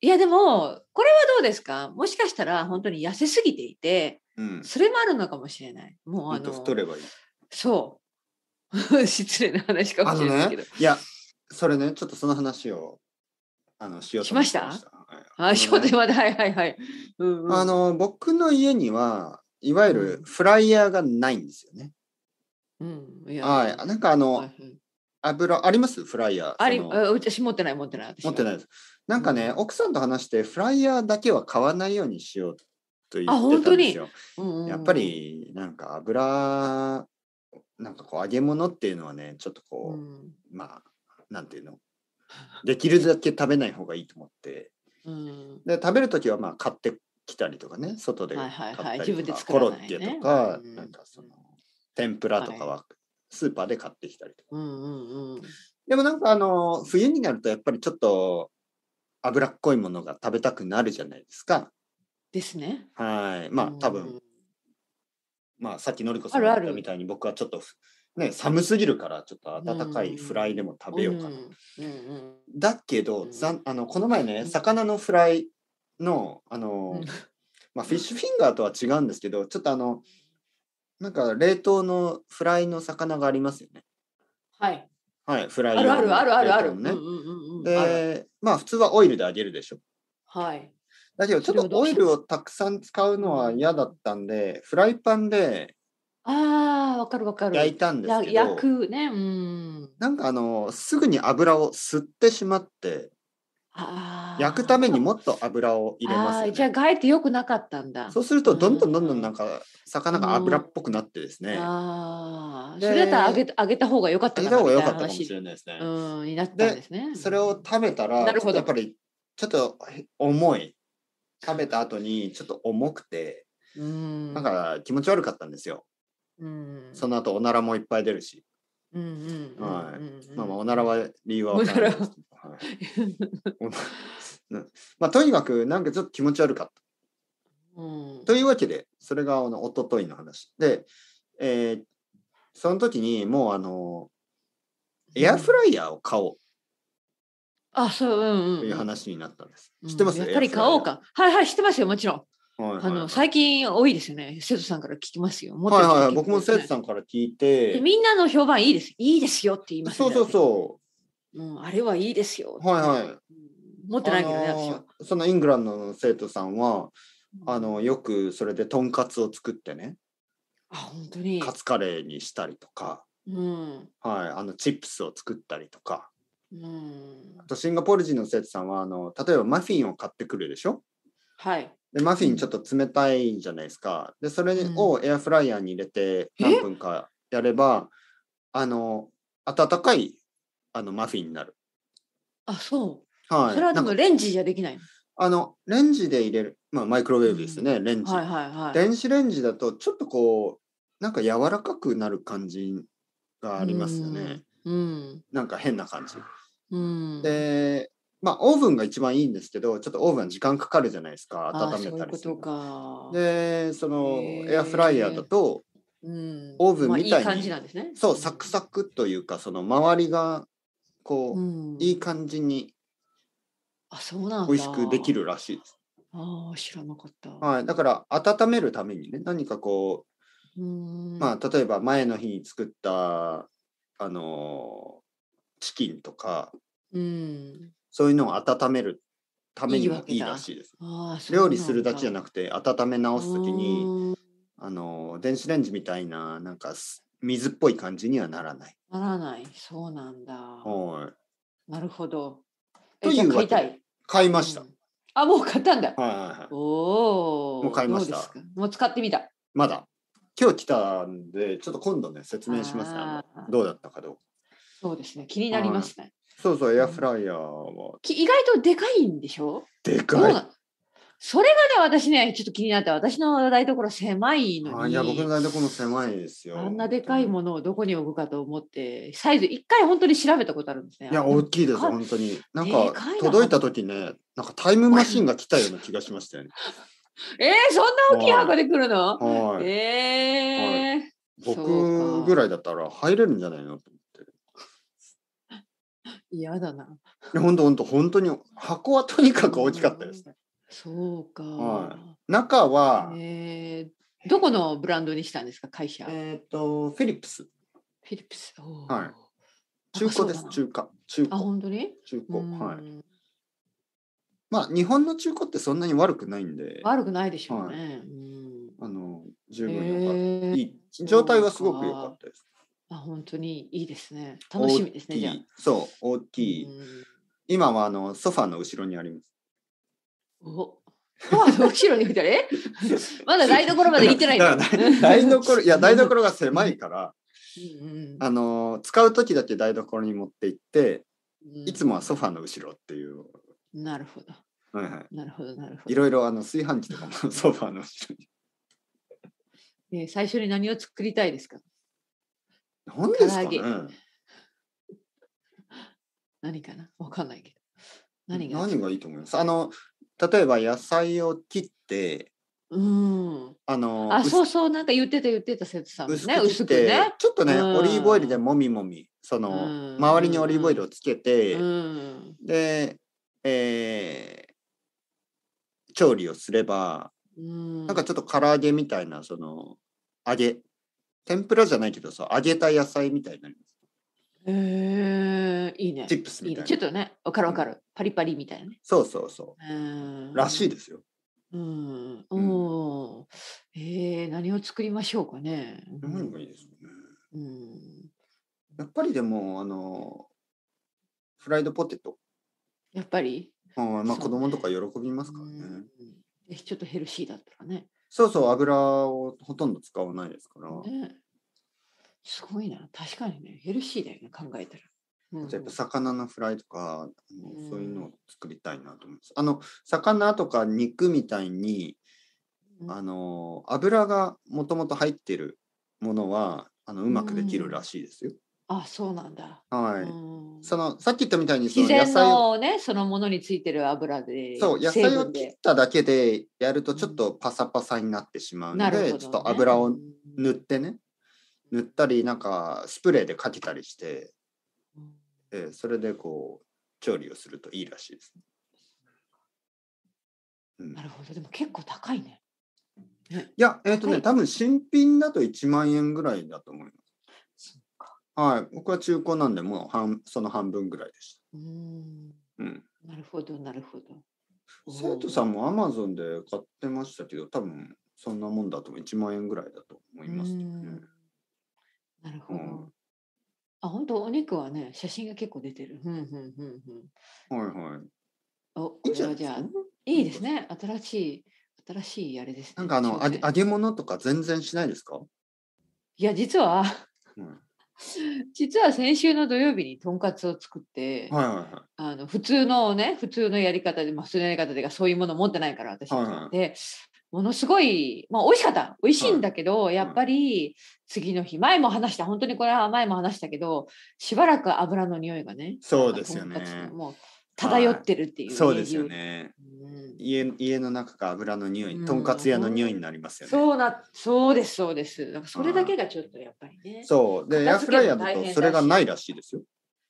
いやでもこれはどうですかもしかしたら本当に痩せすぎていて、うん、それもあるのかもしれないもうあの太ればいいそう 失礼な話かもしれないけど、ね、いやそれねちょっとその話をあのしようとしましたあ、仕事まで、はいはいはい。うんうん、あの、僕の家には、いわゆるフライヤーがないんですよね。うん。いはい。なんかあの、はい、油、ありますフライヤー。あり、私持ってない、持ってない。持ってないです。なんかね、奥さんと話してフライヤーだけは買わないようにしようと言ってたんですよ。うんうん、やっぱりなんか油なんかこう揚げ物っていうのはねちょっとこう、うん、まあなんていうのできるだけ食べない方がいいと思って、うん、で食べる時はまあ買ってきたりとかね外で買ったりコロッケとか、うん、なんかその天ぷらとかはスーパーで買ってきたりとか。はい、でもなんかあの冬になるとやっぱりちょっと脂っこいものが食べたくなるじゃないですか。ですね。はい。まあ多分、まあさっきのりこさんが言ったみたいに僕はちょっとね、寒すぎるからちょっと温かいフライでも食べようかな。だけど、ざあのこの前ね魚のフライのあの、まあ、フィッシュフィンガーとは違うんですけどちょっとあのなんか冷凍のフライの魚がありますよね。はい。はい、フライ、あるあるあるあるある。ね、で、まあ普通はオイルで揚げるでしょ。はい。だけどちょっとオイルをたくさん使うのは嫌だったんで、フライパンでああ、わかるわかる。焼いたんですけど。焼くね。うん。なんかあの、すぐに油を吸ってしまって。焼くためにもっと油を入れます、ね、じゃあエえてよくなかったんだそうするとどんどんどんどんなんか魚が油っぽくなってですね、うん、あそれだったら揚げげた方が良かったかなた方が話かもしれないですね、うん、になったんですねそれを食べたらなるほどやっぱりちょっと重い食べた後にちょっと重くて、うん、なんか気持ち悪かったんですよ、うん、その後おならもいっぱい出るしはい。まあまあ、おならは理由は分からないはまあ、とにかく、なんかちょっと気持ち悪かった。うん、というわけで、それがおとといの話。で、えー、その時にもう、あの、エアフライヤーを買おう。あ、そう、うん、うん。という話になったんです。知ってますやっぱり買おうか。はいはい、知ってますよ、もちろん。はいはい、あの最近多いですよね。生徒さんから聞きますよ。はいはい僕も生徒さんから聞いて。みんなの評判いいです。いいですよって言います、ね、そうそうそう。うん、あれはいいですよ。はいはい。持ってないけどね、そのイングランドの生徒さんは、あのよくそれでとんかつを作ってね。あ、本当に。カツカレーにしたりとか。うん。はい、あのチップスを作ったりとか。うん。あとシンガポール人の生徒さんは、あの例えばマフィンを買ってくるでしょ。はい。でマフィンちょっと冷たいじゃないですか。でそれをエアフライヤーに入れて何分かやれば、あの温かいあのマフィンになる。あそう。はい。それはでもレンジじゃできないあのレンジで入れる、まあ、マイクロウェーブですね、うん、レンジ、はいはいはい。電子レンジだとちょっとこうなんか柔らかくなる感じがありますよね。うん、なんか変な感じ。うん、でまあ、オーブンが一番いいんですけど、ちょっとオーブン時間かかるじゃないですか、温めたりする。そうで、そのエアフライヤーだと、オーブンみたいに、なんですね。そう、サクサクというか、その周りがこう、うん、いい感じにあそうなん美味しくできるらしいです。ああ、知らなかった。はい、だから温めるためにね、何かこう、うんまあ、例えば前の日に作った、あのチキンとか、うん、そういうのを温めるためにもいいらしいです。いい料理するだけじゃなくて温め直すときにあの電子レンジみたいななんか水っぽい感じにはならない。ならないそうなんだ。はい。なるほど。というわけで買いました。うん、あもう買ったんだ。はいはいはい。おお。もう買いました。もう使ってみた。まだ。今日来たんでちょっと今度ね説明しますね。どうだったかどうか。そうですね気になりますね。そうそう、エアフライヤーは。き意外とでかいんでしょでかい。それがね、私ね、ちょっと気になった。私の台所狭いのに。いや、僕の台所狭いですよ。あんなでかいものをどこに置くかと思って、サイズ、一回本当に調べたことあるんですね。いや、大きいです、本当に。なんか、届いた時ね、なんかタイムマシンが来たような気がしましたよね。えー、そんな大きい箱で来るの、はい、えーはい、僕ぐらいだったら入れるんじゃないのと思っ嫌だな。本当本当本当に箱はとにかく大きかったですね。そうか、はい、中は、えー、どこのブランドにしたんですか会社。えっ、とフィリップス。フィリップス。はい。中古です中華中古。あ本当に？中古はい。まあ日本の中古ってそんなに悪くないんで。悪くないでしょうね。はい、あの十分良かった、えー、いい状態はすごく良かったです。あ本当にいいですね。楽しみですね、じゃあ。そう、大きい。今はあのソファーの後ろにあります。おソファーの後ろに見たら、え まだ台所まで行ってないの台所、いや、台所が狭いから、うあの使う時だけ台所に持って行って、いつもはソファーの後ろっていう。なるほど。はいはい。なるほど、なるほど。いろいろあの炊飯器とかも ソファーの後ろに。最初に何を作りたいですか何ですかね。何かなわかんないけど。何が何がいいと思いますあの例えば野菜を切ってうんあのあそうそうなんか言ってた言ってた節さんね薄くねちょっとね、オリーブオイルでもみもみその、周りにオリーブオイルをつけて、で、えー、調理をすれば、うん、なんかちょっと唐揚げみたいなその揚げ天ぷらじゃないけどさ、揚げた野菜みたいになります。へえー、いいね。チップスみたいな。いいね、ちょっとね、わかるわかる、うん、パリパリみたいな、ね。そうそうそう。うらしいですよ。うん。うん、ええー、何を作りましょうかね。何がいいですかね。うん。やっぱりでも、あの、フライドポテト。やっぱり。あまあ、子供とか喜びますからね。ねちょっとヘルシーだったらね。そうそう、油をほとんど使わないですから。ね、すごいな。確かにね、ヘルシーだよね、考えたら。うん、やっぱ魚のフライとか、うん、そういうのを作りたいなと思います。あの魚とか肉みたいに、あの油がもともと入ってるものはあのうまくできるらしいですよ。うんあ、そうなんだ。はい。そのさっき言ったみたいにその野菜をねそのものについてる油でそう野菜を切っただけでやるとちょっとパサパサになってしまうので、ね、ちょっと油を塗ってね塗ったりなんかスプレーでかけたりして、うん、それでこう調理をするといいらしいです、ねうん、なるほどでも結構高いね。いやえっ、ー、とね多分新品だと1万円ぐらいだと思います。はい、僕は中古なんで、もう半その半分ぐらいでした。うんうん、なるほど、なるほど。生徒さんもアマゾンで買ってましたけど、多分そんなもんだと1万円ぐらいだと思いますね。なるほど。うん、あ、本当お肉はね、写真が結構出てる。んんんん。はいはい。お、じゃじゃあ、いいですね。新しい、新しいあれです、ね、なんかあの、揚げ物とか全然しないですかいや、実は、うん、実は先週の土曜日にとんかつを作って、はいはいはい、あの普通のね普通のやり方で、ま普通のやり方でそういうもの持ってないから私は、はいはい、ものすごい、まあ、美味しかった美味しいんだけど、はい、やっぱり次の日前も話した本当にこれは前も話したけどしばらく油の匂いがねそうですよねもう漂ってるっていう、そうですよね、うん、家家の中か油の匂い、とんかつ屋の匂いになりますよね、そうなそうですそうですなんかそれだけがちょっとやっぱりねそうでエアフライヤーだとそれがないらしいですよ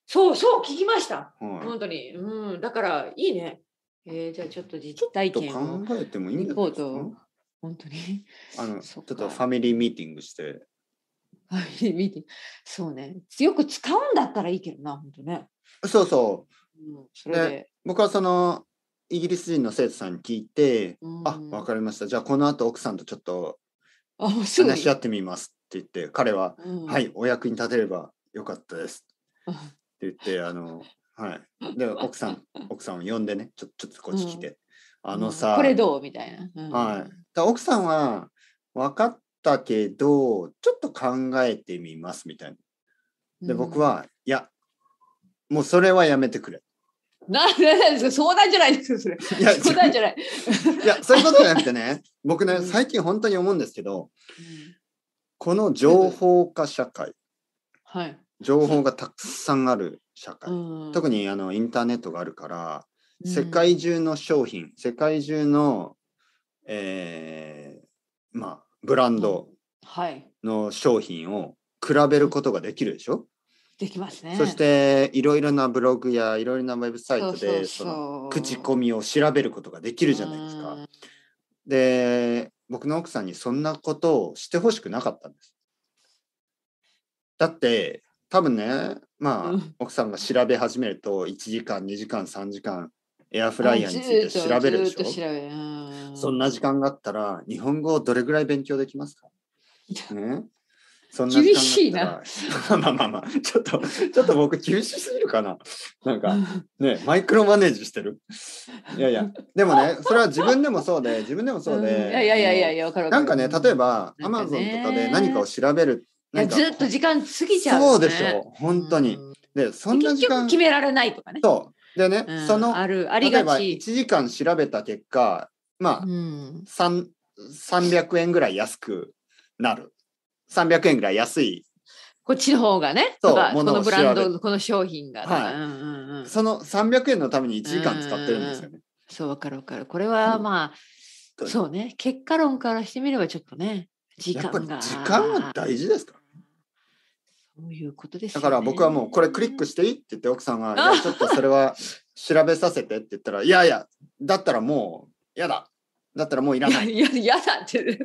そうそう聞きました、はい、本当にうんだからいいねえー、じゃあちょっと実体験を考えてもいいんだけど本当にあのちょっとファミリーミーティングしてファミリーミーティングそうねよく使うんだったらいいけどな本当ねそうそううん、で僕はそのイギリス人の生徒さんに聞いて「うん、あ分かりましたじゃあこの後奥さんとちょっと話し合ってみます」って言って彼は、うん、はいお役に立てればよかったです」って言ってあのはいで奥さん奥さんを呼んでねちょちょっとこっち来て、あのさ、これどうみたいな、はいだ奥さんは分かったけどちょっと考えてみますみたいなで僕は、いやもうそれはやめてくれな、んですか相談じゃないですよ、それ。いや、相談じゃない。いや、そういうことじゃなくてね、僕ね、最近本当に思うんですけど、うん、この情報化社会、はい、情報がたくさんある社会、うん、特にあのインターネットがあるから、うん、世界中の商品、世界中の、えー、まあ、ブランドの商品を比べることができるでしょ、できますね。そしていろいろなブログやいろいろなウェブサイトでその口コミを調べることができるじゃないですか。で僕の奥さんにそんなことをしてほしくなかったんです。だって多分ねまあ、奥さんが調べ始めると1時間2時間3時間エアフライヤーについて調べるでしょ。そんな時間があったら日本語をどれぐらい勉強できますかねそんな厳しいな。まあまあまあ、ちょっと、ちょっと僕厳しすぎるかな。なんか、ね、マイクロマネージしてる。いやいや、でもね、それは自分でもそうで、自分でもそうで。うん、いやいやいやいや、わかる。なんかね、例えば、アマゾンとかで何かを調べる。いや、ずっと時間過ぎちゃう、ね、そうでしょ、本当に。で、そんな時間。決められないとかね。そう。でね、うん、その、ある、ありがち。1時間調べた結果、まあ、うん、300円ぐらい安くなる。300円ぐらい安い。こっちの方がね。そう、このブランド、この商品が、はい、うんうんうん。その300円のために1時間使ってるんですよね。うそうわかるわかる。これはまあ、うん、そうね。結果論からしてみればちょっとね、時間が。時間は大事ですかそういうことです、ね、だから僕はもうこれクリックしていいって言って奥さんが「ちょっとそれは調べさせて」って言ったら「いやいやだったらもうやだだったらもういらない。いや、やだって。うん、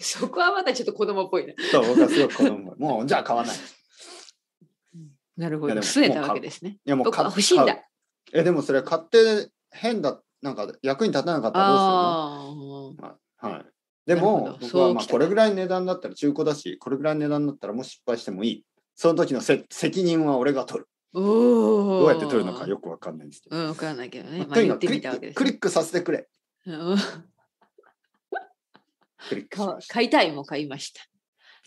そこはまだちょっと子供っぽいね。そう、僕はすごく子供もう、じゃあ買わない。なるほど。拗ねたわけですね。いや、もう僕欲しいんだ。え、でもそれ買って変だ、なんか役に立たなかったらどうするの、はい、はい。でも、僕はまあこれぐらいの値段だったら中古だし、これぐらいの値段だったらもう失敗してもいい。その時のせ責任は俺が取る。どうやって取るのかよくわかんないんですけど。うん、わかんないけどね。まあ、とにかくクリックさせてくれ。ク買いたいも買いまし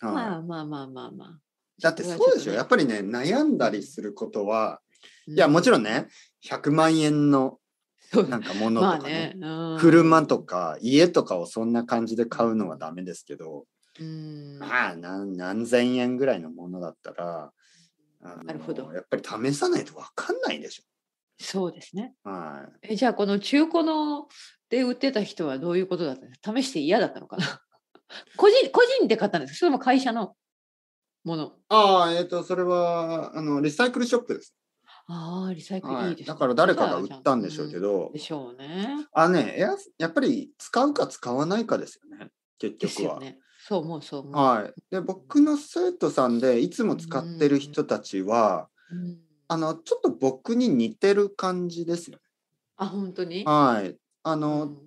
た。はい、まあまあまあまあまあ。だってそうでしょ、やっぱりね、悩んだりすることは、いや、もちろんね、100万円のなんかのとかね、ねうん、車とか家とかをそんな感じで買うのはダメですけど、うん、まあ何千円ぐらいのものだったら、なるほどやっぱり試さないと分かんないでしょ。そうですね。はい。えじゃあこの中古ので売ってた人はどういうことだったんです試して嫌だったのかな 個人個人で買ったんですそれも会社のもの。ああ、えっ、ー、と、それはあのリサイクルショップです。ああ、リサイクル、ねはい、だから誰かが売ったんでしょうけど。うん、でしょうね。あねや、やっぱり使うか使わないかですよね、結局は。ね、そう思う、そう思う。はい。で、僕の生徒さんでいつも使ってる人たちは、ううんあのちょっと僕に似てる感じですよね。あ本当にはいあの、うん、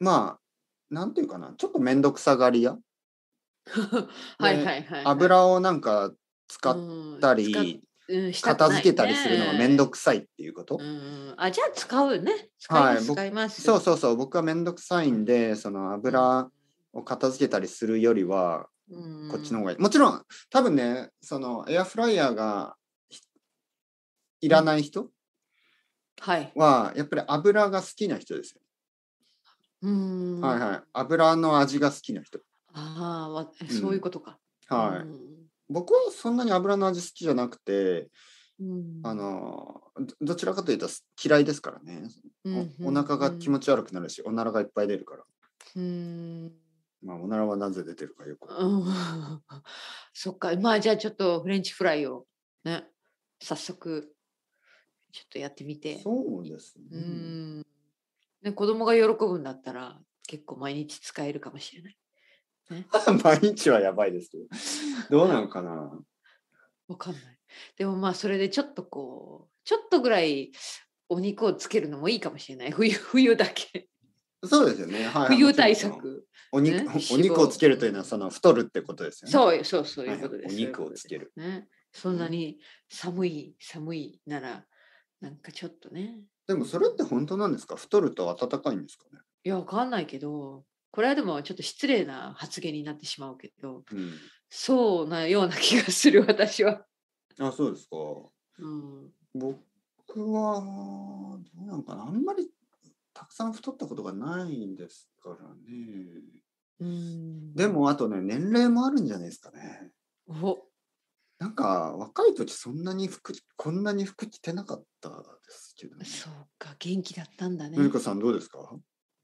まあなんていうかなちょっと面倒くさがり屋 はいはいはい、油をなんか使ったり、うん、片付けたりするのが面倒くさいっていうこと、うん、あじゃあ使うね使います,、はい、ますそうそうそう僕は面倒くさいんでその油を片付けたりするよりは、こっちの方がいいもちろん多分ねそのエアフライヤーがいらない人は、やっぱり油が好きな人ですよ。はいはい。油の味が好きな人。ああ、そういうことか。うん、はい。僕はそんなに油の味好きじゃなくて、うん、あのどちらかというと嫌いですからね、うんお腹が気持ち悪くなるしおならがいっぱい出るから、うんまあ、おならはなぜ出てるかよく、うん、そっかまあじゃあちょっとフレンチフライをね早速ちょっとやってみてそうですねうん子供が喜ぶんだったら結構毎日使えるかもしれない、ね、毎日はやばいですけどどうなのかなわかんないでもまあそれでちょっとこうちょっとぐらいお肉をつけるのもいいかもしれない冬冬だけそうですよね、はい、冬対策お肉、お肉をつけるというのはその太るってことですよねそうそうそういうことです、はい、お肉をつける、ね、そんなに寒い寒いならなんかちょっとね。でもそれって本当なんですか太ると暖かいんですかねいや、わかんないけど、これはでもちょっと失礼な発言になってしまうけど、うん、そうなような気がする、私は。あ、そうですか。うん、僕は、どうなんかなあんまりたくさん太ったことがないんですからね。うんでもあとね、年齢もあるんじゃないですかね。おなんか若い時そんなに服こんなに服着てなかったですけど、ね、そうか元気だったんだね。ゆりかさんどうですか？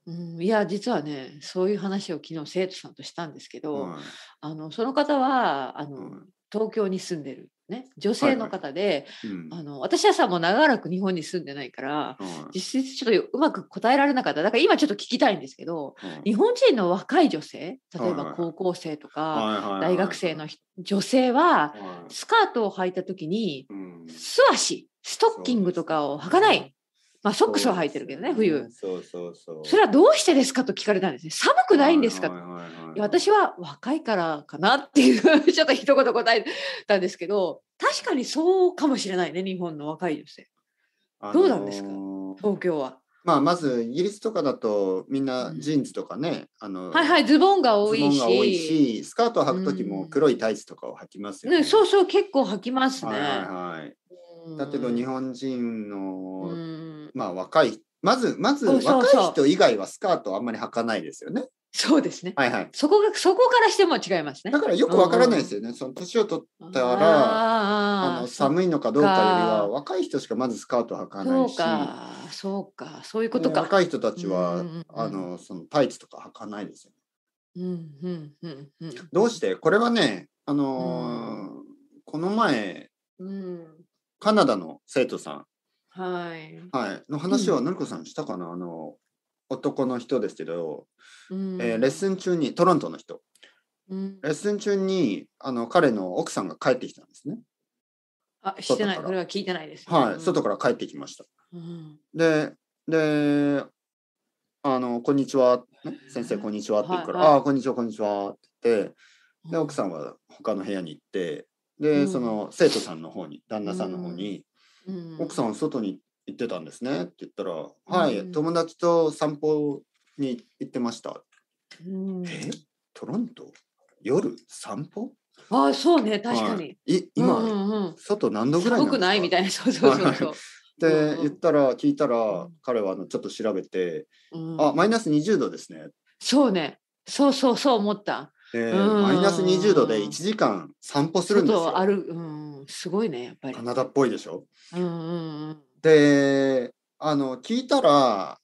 うん、いや実はねそういう話を昨日生徒さんとしたんですけど、はい、あのその方はあの、はい、東京に住んでるね、女性の方で、はいはいうん、あの私はさもう長らく日本に住んでないから、はい、実質ちょっとうまく答えられなかっただから今ちょっと聞きたいんですけど、はい、日本人の若い女性例えば高校生とか大学生の女性はスカートを履いた時に、素足ストッキングとかを履かないまあ、ソックスは履いてるけどね、冬。そうそうそう。それはどうしてですかと聞かれたんですね。寒くないんですか、私は若いからかなっていう ちょっと一言答えたんですけど、確かにそうかもしれないね、日本の若い女性。どうなんですか、東京は。まあ、まずイギリスとかだとみんなジーンズとかね、うん、あのはいはいズボンが多いしスカートを履く時も黒いタイツとかを履きますよねうんね、そうそう結構履きますね、はいはい、だけど日本人のまあ若い、まず、まず若い人以外はスカートあんまり履かないですよね。そうですね。はいはい。そこが、そこからしても違いますね。だからよくわからないですよね。その年を取ったら、ああの寒いのかどうかよりは、若い人しかまずスカート履かないし。そうか、そうか、そういうことか。若い人たちは、あの、そのタイツとか履かないですよね。うんうんうんうん、どうしてこれはね、あのーうん、この前、うん、カナダの生徒さんはい、はい、の話はのりこさんしたかな、あの男の人ですけど、うん、えー、レッスン中にトロントの人、うん、レッスン中にあの彼の奥さんが帰ってきたんですね。あしてないこれは聞いてないです、ね、はい、外から帰ってきました。でであの「こんにちは」先生こんにちは」って言うから「はいはい、ああこんにちはこんにちは」って言ってで奥さんは他の部屋に行ってで、その生徒さんの方に旦那さんの方にうん、奥さん外に行ってたんですねって言ったら、うん、はい、友達と散歩に行ってました。うん、えトロント夜散歩あそうね確かに、い今、うんうん、外何度ぐらいくないみたいなそうそうそうそうって言ったら聞いたら、彼はあのちょっと調べて、うん、あマイナス20度ですねそうねそうそうそう思った、えー、マイナス20度で1時間散歩するんですよ歩、うんすごいねやっぱりカナダっぽいでしょ、うんうんうん、であの聞いたら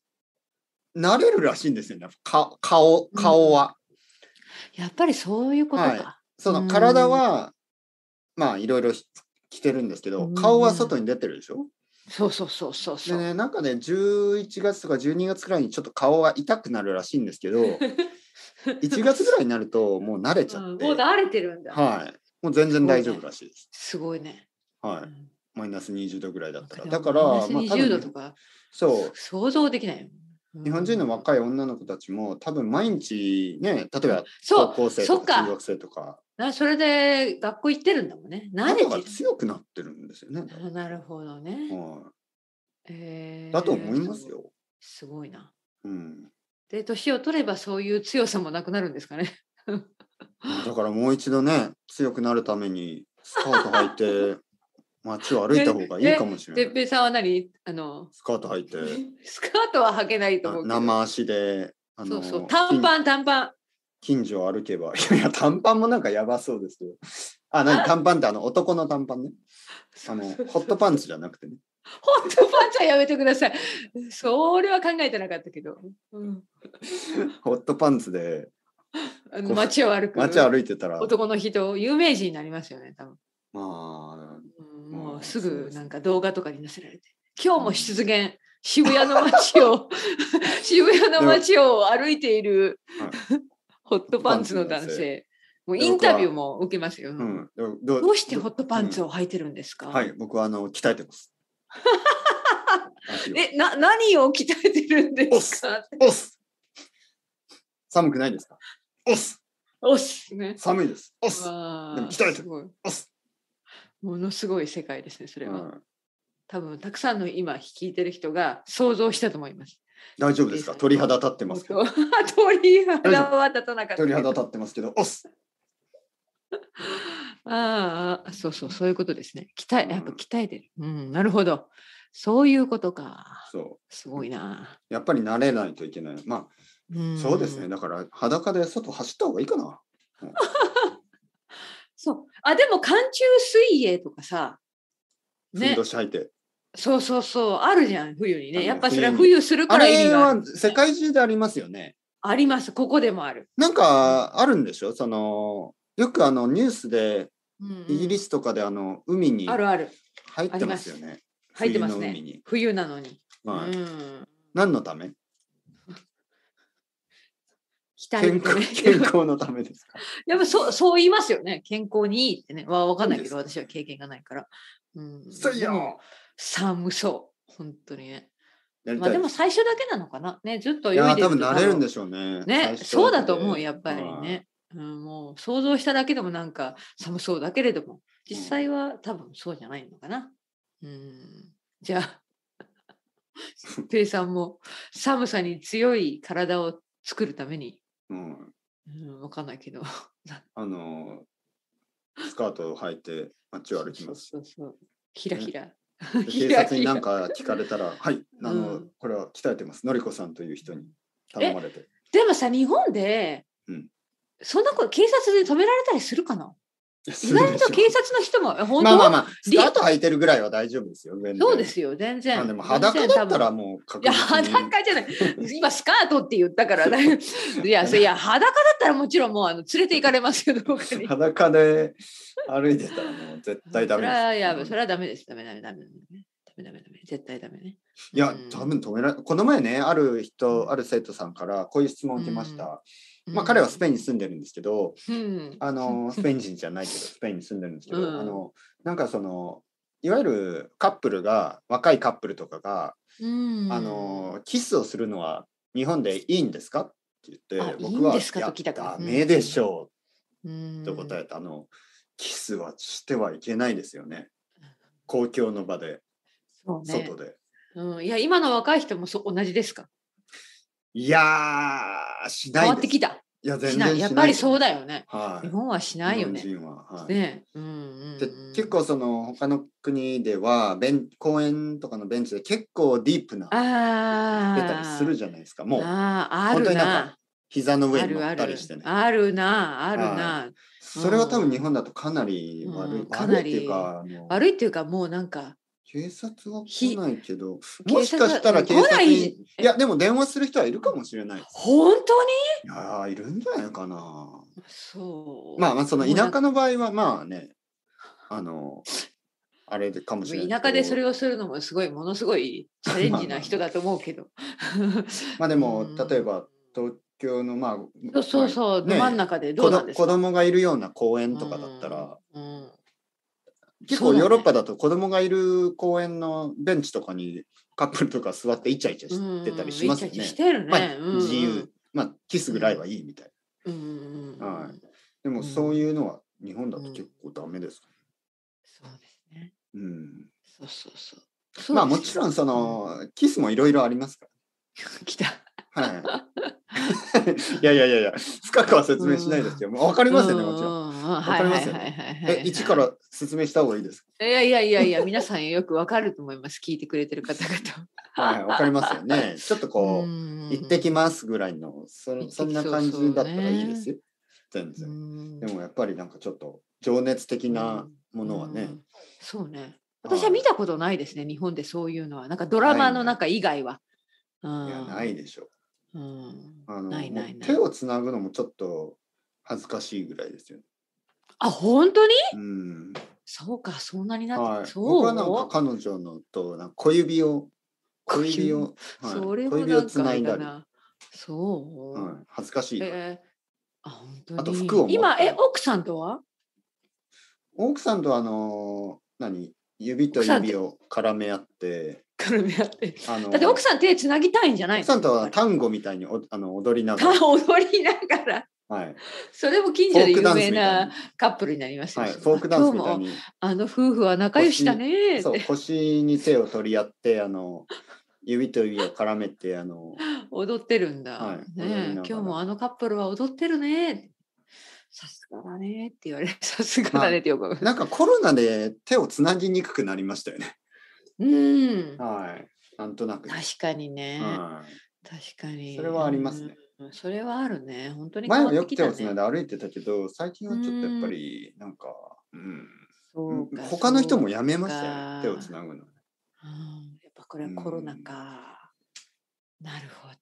慣れるらしいんですよねか顔顔は、うん、やっぱりそういうことか、はい、その体は、うん、まあいろいろ着てるんですけど顔は外に出てるでしょ、うん、そうそうそうそうでねなんかね11月とか12月くらいにちょっと顔は痛くなるらしいんですけど1 月ぐらいになるともう慣れちゃって、もう慣れてるんだはいもう全然大丈夫らしいです。すごいね。はい。うんマイナス20度ぐらいだったら。だから、マイナス20度とか、まあね、そう。想像できない。うん、日本人の若い女の子たちも多分毎日ね、例えば高校生とか中学生とか。そそれで学校行ってるんだもんね。何れ強くなってるんですよね。なるほどね。はい、えー、だと思いますよ。すごいな。うん、で、年を取ればそういう強さもなくなるんですかね。だからもう一度ね、強くなるために、スカート履いて、街を歩いた方がいいかもしれない。てっさんは何あの、スカート履いて。スカートは履けないと思う生足で、あの、そうそう、短パン、短パン。近所を歩けば、いや、短パンもなんかやばそうですけど。あ、何短パンってあの、男の短パンね。あの、ホットパンツじゃなくてね。ホットパンツはやめてください。それは考えてなかったけど。うん、ホットパンツで街を歩く。街を歩いてたら。男の人、有名人になりますよね、多分。まあ、もうすぐなんか動画とかに載せられて。今日も出現、渋谷の街を、渋谷の街を歩いている、ホットパンツの男性。もうインタビューも受けますよ。どうしてホットパンツを履いてるんですか、はい、僕はあの鍛えてます。え、な、何を鍛えてるんですか寒くないですか押す押すね。寒いです。押す。でも鍛えてる。押す。ものすごい世界ですね、それは。ん、多分たくさんの今聞いてる人が想像したと思います。大丈夫ですか鳥肌立ってますけど。鳥肌は立たなかった。鳥肌立ってますけど、押す。ああ、そうそう、そういうことですね。鍛え、やっぱ鍛えてる。うん、うん、なるほど。そういうことか。そう。すごいな。やっぱり慣れないといけない。まあ、そうですね。だから裸で外走った方がいいかな。うん そう。あ、でも、寒中水泳とかさ。ね。履いて。そうそうそう。あるじゃん、冬にね。やっぱそれは冬するから意味がある。あれは世界中でありますよね。あります。ここでもある。なんか、あるんでしょその、よくあの、ニュースで、イギリスとかであの、海に。あるある。入ってますよね。入ってますね。冬なのに。はい。何のため健康健康のためですか やっぱそうそう言いますよね健康にいいってねわ、まあ、かんないけど私は経験がないから、うん、そう寒そう本当にねまあでも最初だけなのかなねずっと泳いる多分慣れるんでしょうねねそうだと思うやっぱりね、うん、もう想像しただけでもなんか寒そうだけれども実際は多分そうじゃないのかなうんじゃあ ペイさんも寒さに強い体を作るためにうん。うん、わかんないけど。あの、スカートを履いて街を歩きます。そうそうひらひら。警察に何か聞かれたら、はい、あの、うん、これは鍛えてます。のりこさんという人に頼まれて。でもさ、日本で、うん、そんなこと警察で止められたりするかな意外と警察の人も、本当まあまあまあ、スカート履いてるぐらいは大丈夫ですよ、そうですよ、全然。でも裸だったらもういや、裸じゃない。今、スカートって言ったから、ね、いや、そいや、裸だったらもちろんもうあの連れて行かれますけどかに。裸で歩いてたらもう絶対ダメです。いやそれはダメです、ダメダメダメ。絶対ダメね。いや、うん、多分止めらこの前ねある人ある生徒さんからこういう質問を受けました。うん、まあ、彼はスペインに住んでるんですけど、うん、あの スペイン人じゃないけどスペインに住んでるんですけど、あのなんかそのいわゆるカップルが若いカップルとかが、あのキスをするのは日本でいいんですかって言って僕はいいダメでしょう」と答えた、あのキスはしてはいけないですよね公共の場で。そうね、外で。うん、いや今の若い人もそ同じですかいやしない変わってきた。いや全然やっぱりそうだよね、はい、日本はしないよね。はい、ね、うんで結構その他の国ではベン公園とかのベンチで結構ディープなあ出たりするじゃないですかもうああ本当になんか膝の上に乗ったりしてね。あるなあるな。るなはい、それは多分日本だとかなり悪い、うん、かなり悪いっていうかもうなんか警察は来ないけど、もしかしたら警察に、いや、でも電話する人はいるかもしれない。本当にいやいるんじゃないかな。そう。まあまあ、その田舎の場合は、まあね、あの、あれかもしれない。田舎でそれをするのもすごい、ものすごいチャレンジな人だと思うけど。まあでも、例えば、東京の、まあ、そうそうそう、ど真ん中でどうなんですか子供がいるような公園とかだったら、うん結構ヨーロッパだと子供がいる公園のベンチとかにカップルとか座ってイチャイチャしてたりしますよね。ねまあ、自由、まあ、キスぐらいはいいみたい。うんはい、でもそういうのは日本だと結構ダメです、そうですね。うん。そうそうそう。まあもちろんその、キスもいろいろありますから。来た。はい、いやいやいやいや深くは説明しないですよ、うわかりますよねもちろん。わかりますよね。一から説明した方がいいです。いやいやいやいや、皆さんよくわかると思います。聞いてくれてる方々。はい、わかりますよね。ちょっとこう、行ってきますぐらいの、そそんな感じだったらいいですよ。全然。でも、やっぱり、なんか、ちょっと情熱的なものはね。そうね。私は見たことないですね。日本でそういうのは、なんか、ドラマの中以外は。いや、ないでしょう。うん、あのないない手をつなぐのもちょっと恥ずかしいぐらいですよあ本当に、うん、そうかそんなになって、はい、そう僕はなんか彼女のとなんか小指を小指を、はい、それもなんいだな。そう、はい、恥ずかしい、えー、あ本当にあと服を今え奥さんとは奥さんとあの何指と指を絡め合って絡み合って。あのだって奥さん手つなぎたいんじゃない奥さんとは単語みたいにおあの踊りながら。踊りながら。はい、それも近所で有名なカップルになりました、はい、フォークダンスみたいにあの夫婦は仲良しだねそう腰に手を取り合ってあの指と指を絡めてあの踊ってるんだ、はい、ね、今日もあのカップルは踊ってるねさすがだねって言われさすがだねってよく、まあ、なんかコロナで手をつなぎにくくなりましたよねうん。はい。なんとなく。確かにね。確かに。それはありますね。それはあるね。本当に、ね、前はよく手をつないで歩いてたけど、最近はちょっとやっぱり、なんか、うん。そう他の人もやめましたよ、手をつなぐの。うん、やっぱこれはコロナか。なるほど。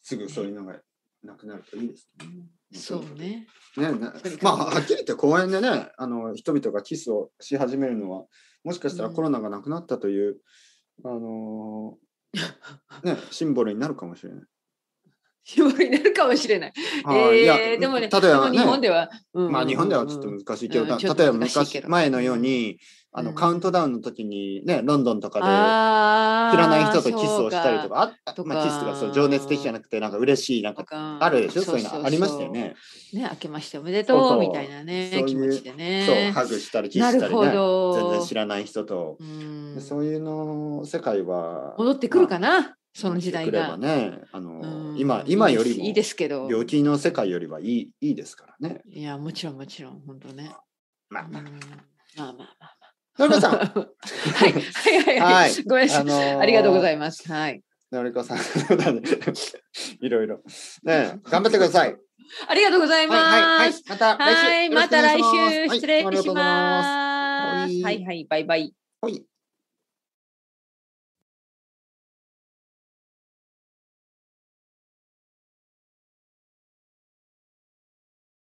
すぐそういうのがなくなるといいですね。そうね。ねまあはっきり言って公園でねあの人々がキスをし始めるのはもしかしたらコロナがなくなったという、うん、あのー、ねシンボルになるかもしれない。シンボルになるかもしれない。はあ、えー、でもね例えば、ね、日本では、うんうん、まあ日本ではちょっと難しいけど、例えば昔前のように、あのカウントダウンの時にねロンドンとかで知らない人とキスをしたりとか、あとまあ、キスとかそう情熱的じゃなくて、なんか嬉しい、なんかあるでしょ、そういうのありましたよね。ね、明けましておめでとうみたいなね、そういうそう、ハグしたりキスしたり、ね、全然知らない人と、そういうの世界は。戻ってくるかな、その時代が。ね、あの、今、今よりも。いいですけど。病気の世界よりはいい、いいですからね。いや、もちろん、もちろん、本当ね。まあ、まあ、まあ、まあ。のりこさん。はい。はいはい。ごめんなさい。あのー、ありがとうございます。はい。のりこさん。いろいろ。ね、頑張ってください。ありがとうございます。はいはいはい、また来週。また来週。失礼します。はいはい、バイバイ。はい。